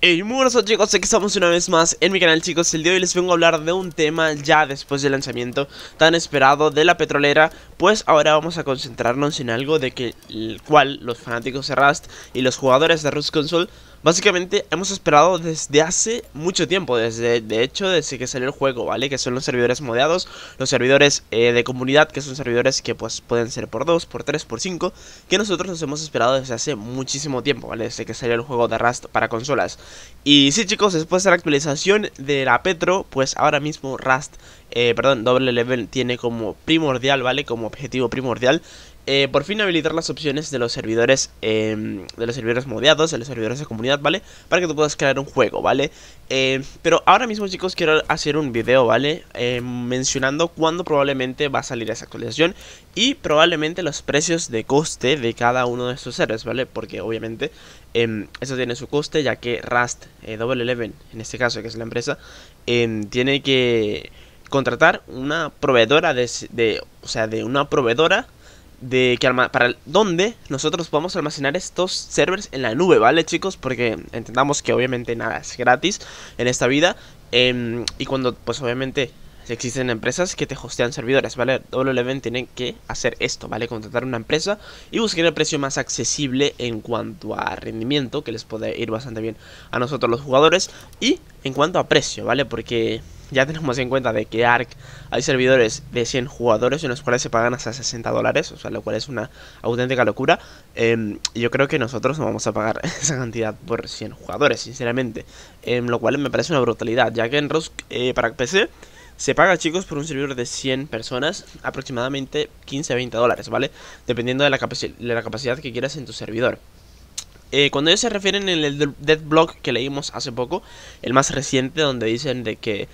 Hey, muy buenas chicos, aquí estamos una vez más en mi canal chicos El día de hoy les vengo a hablar de un tema ya después del lanzamiento tan esperado de la petrolera Pues ahora vamos a concentrarnos en algo de que el cual los fanáticos de Rust y los jugadores de Rust Console Básicamente hemos esperado desde hace mucho tiempo, desde de hecho desde que salió el juego, ¿vale? Que son los servidores modeados, los servidores eh, de comunidad, que son servidores que pues pueden ser por 2, por 3, por 5 Que nosotros nos hemos esperado desde hace muchísimo tiempo, ¿vale? Desde que salió el juego de Rust para consolas y sí chicos, después de la actualización de la Petro, pues ahora mismo Rust, eh, perdón, Double Level tiene como primordial, ¿vale? Como objetivo primordial eh, por fin habilitar las opciones de los servidores em, de los servidores modeados, de los servidores de comunidad, ¿vale? Para que tú puedas crear un juego, ¿vale? Em, pero ahora mismo, chicos, quiero hacer un video, ¿vale? Em, mencionando cuándo probablemente va a salir esa actualización y probablemente los precios de coste de cada uno de estos seres, ¿vale? Porque obviamente eso tiene su coste, ya que Rust eh, Double Eleven, en este caso, que es la empresa, tiene que contratar una proveedora de o sea, de una proveedora de que para donde nosotros podemos almacenar estos servers en la nube, ¿vale chicos? Porque entendamos que obviamente nada es gratis en esta vida em, y cuando pues obviamente existen empresas que te hostean servidores, ¿vale? WLVN tiene que hacer esto, ¿vale? Contratar una empresa y buscar el precio más accesible en cuanto a rendimiento, que les puede ir bastante bien a nosotros los jugadores y en cuanto a precio, ¿vale? Porque ya tenemos en cuenta de que ARC hay servidores de 100 jugadores en los cuales se pagan hasta 60 dólares, o sea, lo cual es una auténtica locura. Em, yo creo que nosotros no vamos a pagar esa cantidad por 100 jugadores, sinceramente. Em, lo cual me parece una brutalidad, ya que en ROSC eh, para PC se paga, chicos, por un servidor de 100 personas, aproximadamente 15-20 dólares, ¿vale? Dependiendo de la, la capacidad que quieras en tu servidor. Eh, cuando ellos se refieren en el dead blog que leímos hace poco, el más reciente, donde dicen de que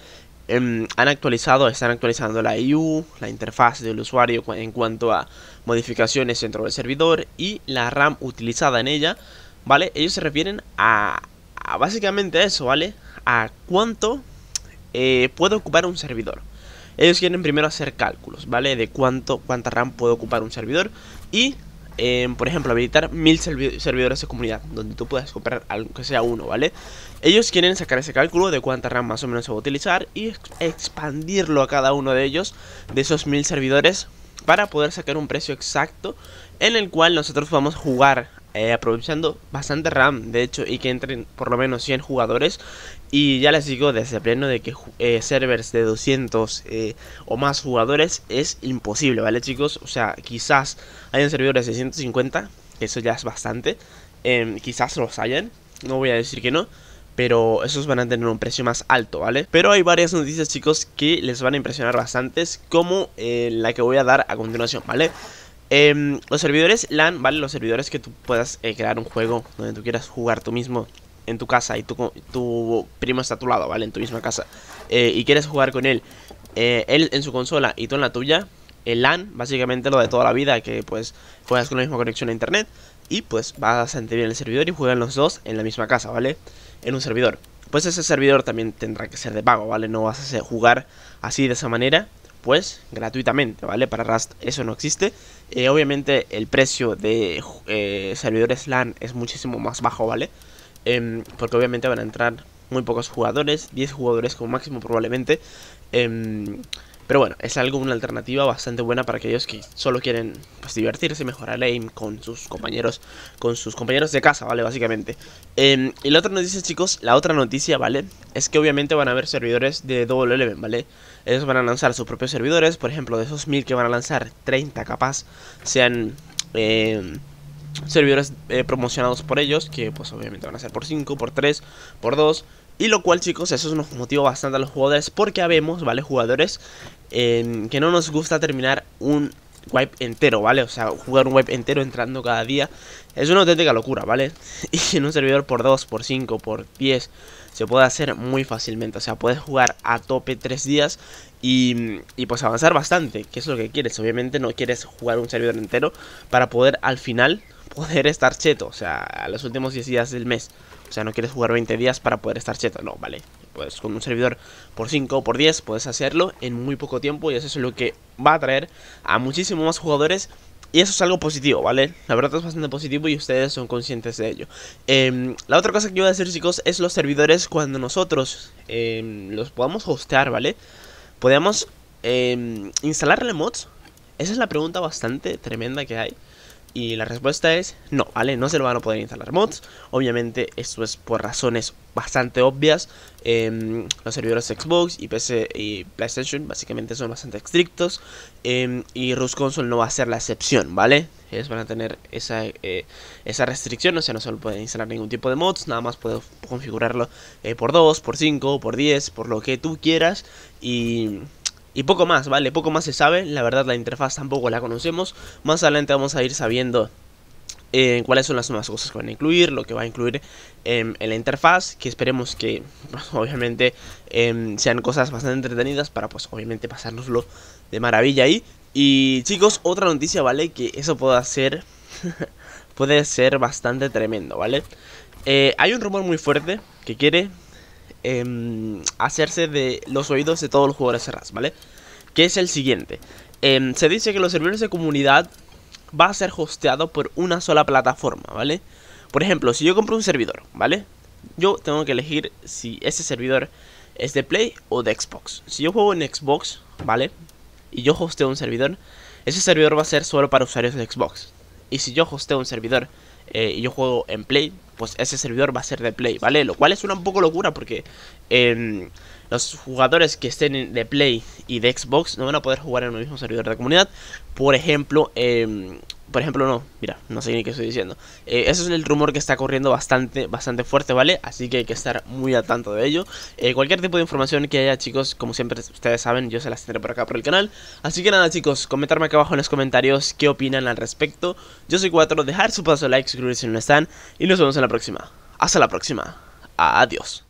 Em, han actualizado, están actualizando la IU, la interfaz del usuario en cuanto a modificaciones dentro del servidor y la RAM utilizada en ella, ¿vale? Ellos se refieren a, a básicamente eso, ¿vale? A cuánto eh, puede ocupar un servidor. Ellos quieren primero hacer cálculos, ¿vale? De cuánto, cuánta RAM puede ocupar un servidor y por ejemplo, habilitar mil servidores de comunidad, donde tú puedas comprar algo que sea uno, ¿vale? Ellos quieren sacar ese cálculo de cuánta RAM más o menos se va a utilizar y expandirlo a cada uno de ellos, de esos mil servidores, para poder sacar un precio exacto en el cual nosotros vamos a jugar eh, aprovechando bastante RAM, de hecho, y que entren por lo menos 100 jugadores y ya les digo desde pleno de que eh, servers de 200 eh, o más jugadores es imposible, ¿vale chicos? O sea, quizás hayan servidores de 150, que eso ya es bastante. Em, quizás los hayan, no voy a decir que no. Pero esos van a tener un precio más alto, ¿vale? Pero hay varias noticias, chicos, que les van a impresionar bastante, como eh, la que voy a dar a continuación, ¿vale? Em, los servidores LAN, ¿vale? Los servidores que tú puedas crear un juego donde tú quieras jugar tú mismo en tu casa y tu, tu primo está a tu lado, ¿vale? En tu misma casa eh, y quieres jugar con él, eh, él en su consola y tú en la tuya, el LAN, básicamente lo de toda la vida, que pues juegas con la misma conexión a internet y pues vas a bien el servidor y juegan los dos en la misma casa, ¿vale? En un servidor. Pues ese servidor también tendrá que ser de pago, ¿vale? No vas a jugar así de esa manera, pues gratuitamente, ¿vale? Para Rust eso no existe. Eh, obviamente el precio de servidores LAN es muchísimo más bajo, ¿vale? Em, porque obviamente van a entrar muy pocos jugadores, 10 jugadores como máximo probablemente. Em, pero bueno, es algo, una alternativa bastante buena para aquellos que solo quieren pues, divertirse y mejorar el aim con sus compañeros, con sus compañeros de casa, ¿vale? Básicamente. Em, y la otra noticia, chicos, la otra noticia, ¿vale? Es que obviamente van a haber servidores de Double Eleven, ¿vale? Ellos van a lanzar sus propios servidores, por ejemplo, de esos 1000 que van a lanzar, 30 capaz sean servidores eh, promocionados por ellos, que pues obviamente van a ser por 5, por 3, por 2. Y lo cual chicos, eso nos motiva bastante a los jugadores porque habemos, ¿vale? Jugadores que no nos gusta terminar un wipe entero, ¿vale? O sea, jugar un wipe entero entrando cada día es una auténtica locura, ¿vale? Y en un servidor por 2, por 5, por 10 se puede hacer muy fácilmente. O sea, puedes jugar a tope 3 días y, y, pues avanzar bastante, que es lo que quieres. Obviamente no quieres jugar un servidor entero para poder al final poder estar cheto, o sea, a los últimos 10 días del mes. O sea, no quieres jugar 20 días para poder estar cheto, no, vale. Pues con un servidor por 5 o por 10 puedes hacerlo en muy poco tiempo y eso es lo que va a traer a muchísimos más jugadores y eso es algo positivo, ¿vale? La verdad es bastante positivo y ustedes son conscientes de ello. Em, la otra cosa que iba a decir, chicos, es los servidores cuando nosotros em, los podamos hostear, ¿vale? Podemos instalar em, instalarle mods. Esa es la pregunta bastante tremenda que hay. Y la respuesta es no, ¿vale? No se lo van a poder instalar mods. Obviamente esto es por razones bastante obvias. Em, los servidores Xbox y PC y PlayStation básicamente son bastante estrictos. Em, y Rust Console no va a ser la excepción, ¿vale? Ellos van a tener esa, eh, esa restricción, o sea, no se pueden instalar ningún tipo de mods, nada más puedo configurarlo eh, por 2, por 5, por 10, por lo que tú quieras. Y y poco más, ¿vale? Poco más se sabe, la verdad la interfaz tampoco la conocemos. Más adelante vamos a ir sabiendo eh, cuáles son las nuevas cosas que van a incluir, lo que va a incluir em, en la interfaz, que esperemos que obviamente em, sean cosas bastante entretenidas para pues obviamente pasárnoslo de maravilla ahí. Y chicos, otra noticia, ¿vale? Que eso pueda ser, puede ser bastante tremendo, ¿vale? Eh, hay un rumor muy fuerte que quiere Em, hacerse de los oídos de todos los jugadores RAS, ¿vale? Que es el siguiente. Em, se dice que los servidores de comunidad va a ser hosteado por una sola plataforma, ¿vale? Por ejemplo, si yo compro un servidor, ¿vale? Yo tengo que elegir si ese servidor es de Play o de Xbox. Si yo juego en Xbox, ¿vale? Y yo hosteo un servidor, ese servidor va a ser solo para usuarios de Xbox. Y si yo hosteo un servidor eh, y yo juego en Play, pues ese servidor va a ser de Play, ¿vale? Lo cual es una un poco locura porque em, los jugadores que estén de Play y de Xbox no van a poder jugar en el mismo servidor de comunidad. Por ejemplo, eh, por ejemplo, no, mira, no sé ni qué estoy diciendo. Eh, ese eso es el rumor que está corriendo bastante, bastante fuerte, ¿vale? Así que hay que estar muy atento tanto de ello. Eh, cualquier tipo de información que haya, chicos, como siempre ustedes saben, yo se las tendré por acá por el canal. Así que nada, chicos, comentarme acá abajo en los comentarios qué opinan al respecto. Yo soy Cuatro, dejar su paso like, suscribirse si no están. Y nos vemos en la próxima. Hasta la próxima. Adiós.